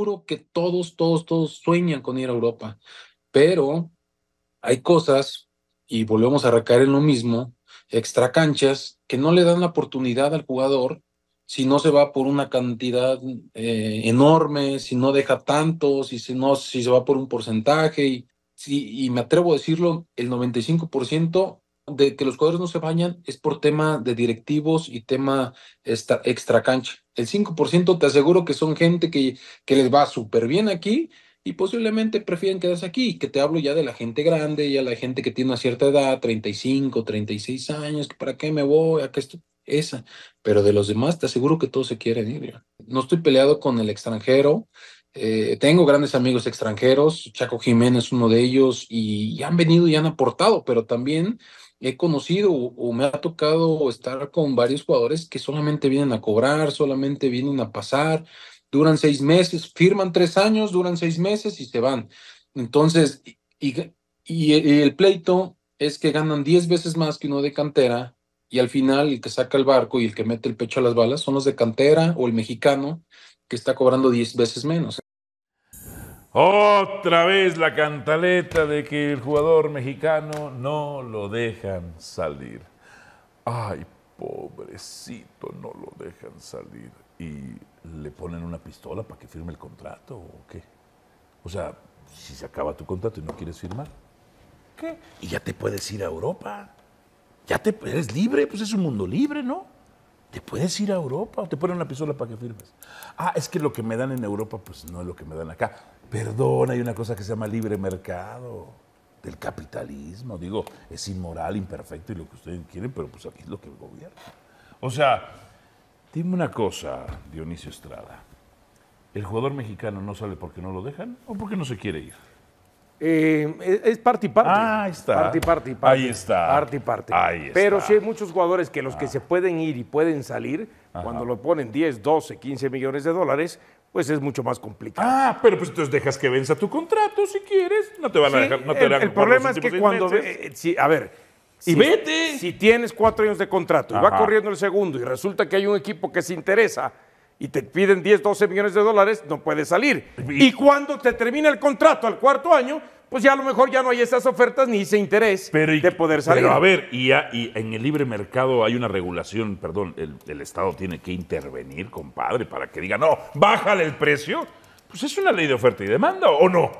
seguro que todos, todos, todos sueñan con ir a Europa, pero hay cosas, y volvemos a recaer en lo mismo, extracanchas que no le dan la oportunidad al jugador si no se va por una cantidad eh, enorme, si no deja tanto, si no, si se va por un porcentaje. Y, y me atrevo a decirlo, el 95% de que los jugadores no se bañan es por tema de directivos y tema esta, extra cancha. El 5% te aseguro que son gente que, que les va súper bien aquí y posiblemente prefieren quedarse aquí, que te hablo ya de la gente grande, ya la gente que tiene una cierta edad, 35, 36 años, que para qué me voy, a qué esto esa, pero de los demás te aseguro que todos se quieren ir. No estoy peleado con el extranjero, eh, tengo grandes amigos extranjeros, Chaco Jiménez uno de ellos, y han venido y han aportado, pero también he conocido o me ha tocado estar con varios jugadores que solamente vienen a cobrar, solamente vienen a pasar, duran seis meses, firman tres años, duran seis meses y se van. Entonces, y, el pleito es que ganan diez veces más que uno de cantera y al final el que saca el barco y el que mete el pecho a las balas son los de cantera o el mexicano que está cobrando diez veces menos. Otra vez la cantaleta de que el jugador mexicano no lo dejan salir. Ay, pobrecito, no lo dejan salir. ¿Y le ponen una pistola para que firme el contrato o qué? O sea, si se acaba tu contrato y no quieres firmar, ¿qué? Y ya te puedes ir a Europa. Ya te eres libre, pues es un mundo libre, ¿no? te puedes ir a Europa o te ponen una pistola para que firmes. Ah, es que lo que me dan en Europa, pues no es lo que me dan acá. Perdón, hay una cosa que se llama libre mercado del capitalismo. Digo, es inmoral, imperfecto y lo que ustedes quieren, pero pues aquí es lo que el gobierno. O sea, dime una cosa, Dionisio Estrada. ¿El jugador mexicano no sale porque no lo dejan o porque no se quiere ir? Eh, es parte party. parte. Ah, ahí está. Party party. parte, Ahí está. Party party. Ahí está. Pero sí hay muchos jugadores que los que ah. se pueden ir y pueden salir, cuando lo ponen 10, 12, 15 millones de dólares, pues es mucho más complicado. Ah, pero pues entonces dejas que venza tu contrato si quieres. No te van a dejar. No te el, problema es que cuando. Eh, a ver. Si, vete. Si tienes cuatro años de contrato y va corriendo el segundo y resulta que hay un equipo que se interesa y te piden 10, 12 millones de dólares, no puedes salir. y cuando te termina el contrato al cuarto año, pues ya a lo mejor ya no hay esas ofertas ni ese interés de poder salir. Pero a ver, y, en el libre mercado hay una regulación, perdón, el, Estado tiene que intervenir, compadre, para que diga, no, bájale el precio. Pues es una ley de oferta y demanda, ¿o no?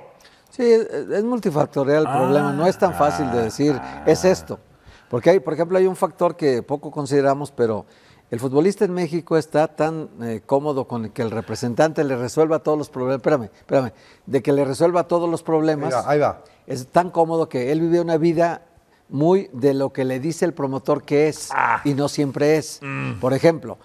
Sí, es multifactorial el problema, no es tan fácil de ah, decir, ah. es esto. Porque hay, por ejemplo, hay un factor que poco consideramos, pero el futbolista en México está tan eh, cómodo con que el representante le resuelva todos los problemas. Espérame, espérame. De que le resuelva todos los problemas. Ahí va, ahí va. Es tan cómodo que él vive una vida muy de lo que le dice el promotor que es ah. y no siempre es. Mm. Por ejemplo,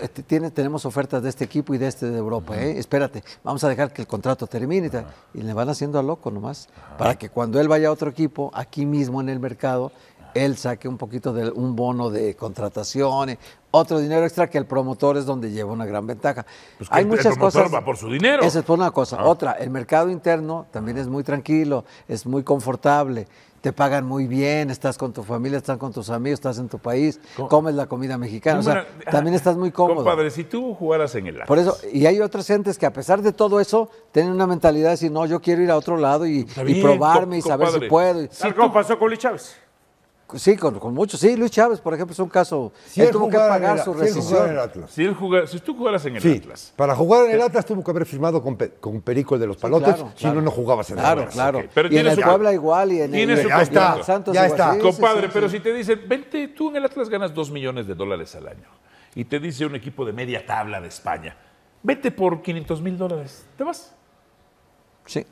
eh, tenemos ofertas de este equipo y de este de Europa. ¿eh? Espérate, vamos a dejar que el contrato termine. Y le van haciendo a loco nomás. Para que cuando él vaya a otro equipo, aquí mismo en el mercado, él saque un poquito de un bono de contrataciones, eh, otro dinero extra que el promotor es donde lleva una gran ventaja. Pues hay muchas muchas el cosas. Va por su dinero. Esa es una cosa. Ah. Otra, el mercado interno también es muy tranquilo, es muy confortable. Te pagan muy bien, estás con tu familia, estás con tus amigos, estás en tu país, comes la comida mexicana. o sea, también ah, estás muy cómodo. Compadre, si tú jugaras en el Por eso, y hay otras gentes que a pesar de todo eso, tienen una mentalidad de decir, no, yo quiero ir a otro lado y, probarme y saber si puedo. ¿Cómo pasó con Luis Chávez. Sí, con, muchos. Sí, Luis Chávez, por ejemplo, es un caso. Si él, tuvo que pagar su rescisión. Si, si, tú jugaras en el sí, Atlas. Para jugar en el Atlas tuvo que haber firmado con, con Perico el de los Palotes, si no, no jugabas en el Atlas. Claro, claro. Pero y en el Puebla igual y en el, ya está, Santos ya está. Compadre, pero si te dicen, vente, tú en el Atlas ganas dos millones de dólares al año. Y te dice un equipo de media tabla de España, vete por 500 mil dólares. ¿Te vas? Sí.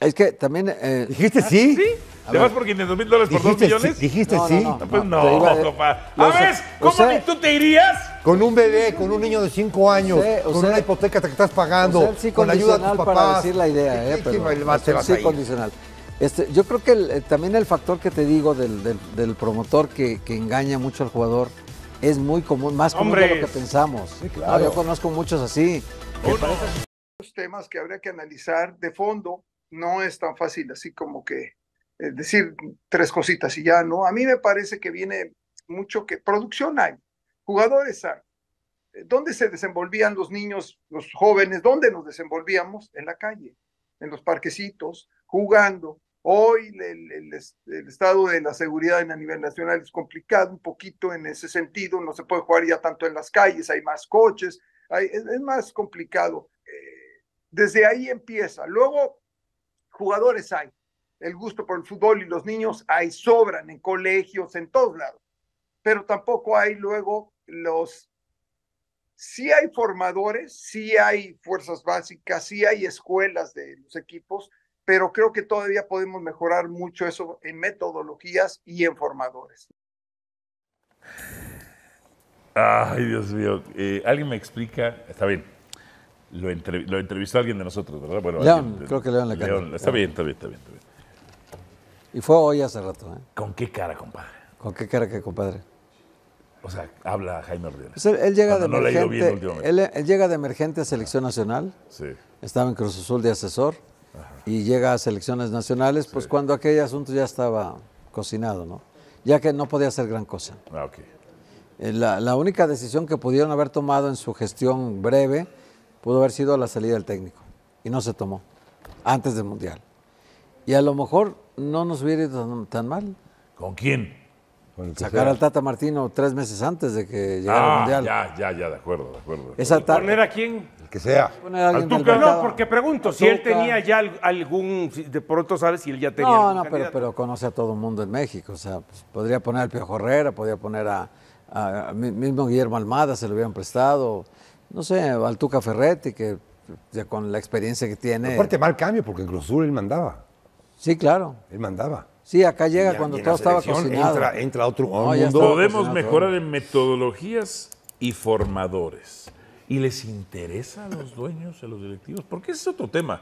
Es que también. Eh, ¿Dijiste ¿Ah, sí? ¿Sí? ¿Te por 500 mil dólares por 2 millones? ¿Dijiste sí? No, no, pues no, ¿A ver, ¿Cómo ni tú te irías? Con un bebé, con un niño de 5 años, con una hipoteca que estás pagando, con la ayuda de tus papás. para decir la idea, ¿eh? Este, sí, condicional. Este, yo creo que eh, también el factor que te digo del, promotor que, engaña mucho al jugador es muy común, más común de lo que pensamos. Sí, ah, claro. yo conozco muchos así temas que habría que analizar de fondo. No es tan fácil así como que eh, decir tres cositas y ya, ¿no? A mí me parece que viene mucho que producción hay, jugadores hay. Eh, ¿Dónde se desenvolvían los niños, los jóvenes? ¿Dónde nos desenvolvíamos? En la calle, en los parquecitos, jugando. Hoy el, estado de la seguridad a nivel nacional es complicado un poquito en ese sentido. No se puede jugar ya tanto en las calles, hay más coches, es más complicado. Desde ahí empieza. Luego, jugadores hay. El gusto por el fútbol y los niños hay, sobran en colegios, en todos lados. Pero tampoco hay luego los... Sí hay formadores, sí hay fuerzas básicas, sí hay escuelas de los equipos, pero creo que todavía podemos mejorar mucho eso en metodologías y en formadores. Ay, Dios mío. Eh, ¿Alguien me explica? Está bien, lo, entrevistó alguien de nosotros, ¿verdad? Bueno, León, creo que León le está, bien, está bien, está bien, está bien. Y fue hoy hace rato. ¿eh? ¿Con qué cara, compadre? ¿Con qué cara qué, compadre? O sea, habla Jaime Rodríguez. Pues él, llega de emergente, él, llega de emergente a Selección Nacional. Sí. Estaba en Cruz Azul de asesor. Y llega a selecciones nacionales, pues cuando aquel asunto ya estaba cocinado, ¿no? Ya que no podía hacer gran cosa. Ah, okay. Eh, la, la, única decisión que pudieron haber tomado en su gestión breve pudo haber sido la salida del técnico y no se tomó antes del Mundial. Y a lo mejor no nos hubiera ido tan, mal. ¿Con quién? Sacar al Tata Martino tres meses antes de que llegara el ah, Mundial. Ya, ya, ya, de acuerdo, de acuerdo. ¿Poner a quién? El que sea. a No, porque pregunto, si él tenía ya algún, de pronto sabes si él ya tenía No, no, pero, conoce a todo el mundo en México. O sea, pues, podría poner al Pío Herrera, podría poner a, a, mismo Guillermo Almada, se lo hubieran prestado no sé, al Ferretti, que ya con la experiencia que tiene. Aparte, mal cambio, porque en Cruz él mandaba. Sí, claro. Él mandaba. Sí, acá llega cuando todo estaba cocinado. Entra, entra otro Podemos mejorar en metodologías y formadores. Y les interesa a los dueños, a los directivos, porque ese es otro tema.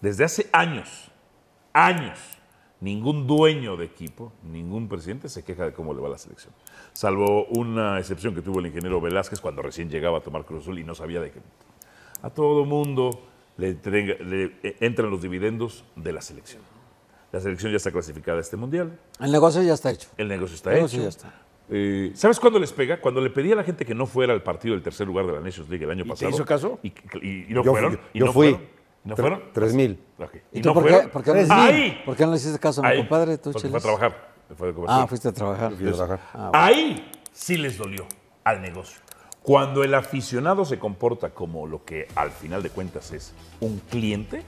Desde hace años, años, ningún dueño de equipo, ningún presidente se queja de cómo le va la selección. Salvo una excepción que tuvo el ingeniero Velázquez cuando recién llegaba a tomar Cruz Azul y no sabía de qué. A todo mundo le, eh, entran los dividendos de la selección. La selección ya está clasificada a este mundial. El negocio ya está hecho. El negocio está hecho. Ya está. Eh, ¿Sabes cuándo les pega? Cuando le pedí a la gente que no fuera al partido del tercer lugar de la Nations League el año ¿Y pasado. ¿Te hizo caso? Y, no fueron. Fui, no fui. ¿No fueron? Tres mil. ¿Y, tú por, Qué, por, qué, no le hiciste caso a mi compadre? Tú, fue a trabajar. ah, fuiste a trabajar. Ah, ahí sí les dolió al negocio. Cuando el aficionado se comporta como lo que al final de cuentas es un cliente,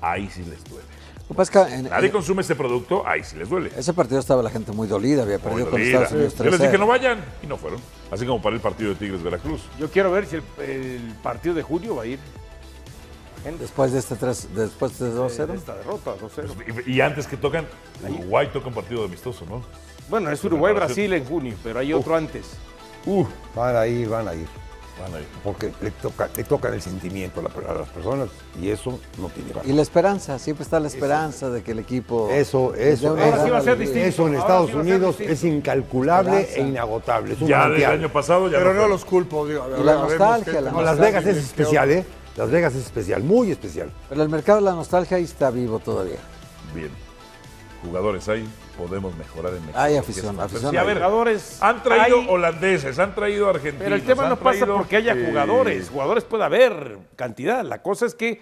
ahí sí les duele. Nadie consume ese producto, ahí sí les duele. Ese partido estaba la gente muy dolida, había perdido con Estados Unidos 3 Yo les dije que no vayan y no fueron. Así como para el partido de Tigres Veracruz. Yo quiero ver si el, el partido de junio va a ir Después de este después de 2-0. esta derrota, 2-0. Pues, y, antes que tocan, Uruguay toca un partido amistoso, ¿no? Bueno, es Uruguay-Brasil en junio, pero hay otro antes. van a ir, van a ir. Van a ir. Porque le, toca, le tocan el sentimiento a, las personas y eso no tiene valor. Y la esperanza, siempre está la esperanza de que el equipo. Eso, eso. Eso en Estados Unidos es incalculable e inagotable. ya del año pasado ya Pero no, los culpo, digo. la nostalgia, la nostalgia. Las Vegas es especial, ¿eh? ¿eh? Las Vegas es especial, muy especial. Pero el mercado de la nostalgia ahí está vivo todavía. Bien. Jugadores ahí, podemos mejorar en México. Hay afición, afición. jugadores han traído holandeses, han traído argentinos. Pero el tema no pasa porque haya jugadores. Jugadores puede haber cantidad. La cosa es que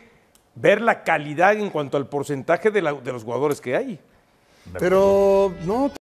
ver la calidad en cuanto al porcentaje de, de los jugadores que hay. Pero no.